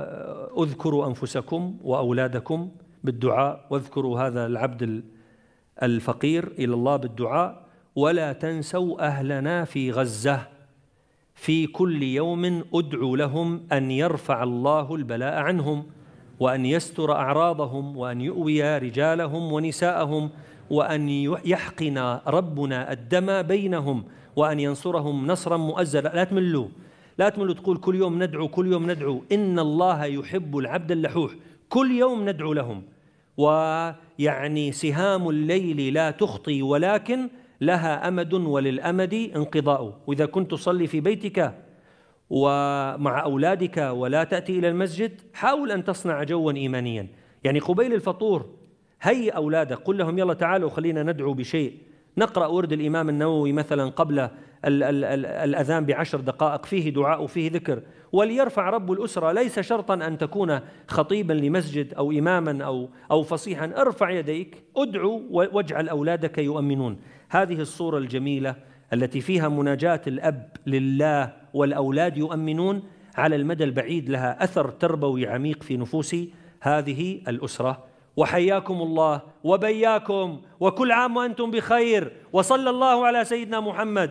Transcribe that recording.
آه، اذكروا انفسكم واولادكم بالدعاء واذكروا هذا العبد الفقير الى الله بالدعاء ولا تنسوا اهلنا في غزه في كل يوم ادعوا لهم ان يرفع الله البلاء عنهم وان يستر اعراضهم وان يؤوي رجالهم ونساءهم وان يحقن ربنا الدم بينهم وان ينصرهم نصرا مؤزلا لا تملوا لا تمل تقول كل يوم ندعو كل يوم ندعو إن الله يحب العبد اللحوح كل يوم ندعو لهم ويعني سهام الليل لا تخطي ولكن لها أمد وللأمد انقضاء وإذا كنت تصلي في بيتك ومع أولادك ولا تأتي إلى المسجد حاول أن تصنع جوا إيمانيا يعني قبيل الفطور هيئ أولادك قل لهم يلا تعالوا خلينا ندعو بشيء نقرأ ورد الإمام النووي مثلا قبل ال ال ال الأذان بعشر دقائق فيه دعاء وفيه ذكر وليرفع رب الأسرة ليس شرطا أن تكون خطيبا لمسجد أو إماما أو, أو فصيحا ارفع يديك ادعو واجعل أولادك يؤمنون هذه الصورة الجميلة التي فيها مناجاة الأب لله والأولاد يؤمنون على المدى البعيد لها أثر تربوي عميق في نفوس هذه الأسرة وحياكم الله وبياكم وكل عام وانتم بخير وصلى الله على سيدنا محمد